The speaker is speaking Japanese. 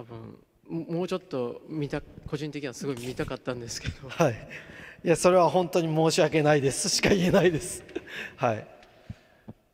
多分もうちょっと見た個人的にはすごい見たかったんですけど、はい、いやそれは本当に申し訳ないですしか言えないです。はい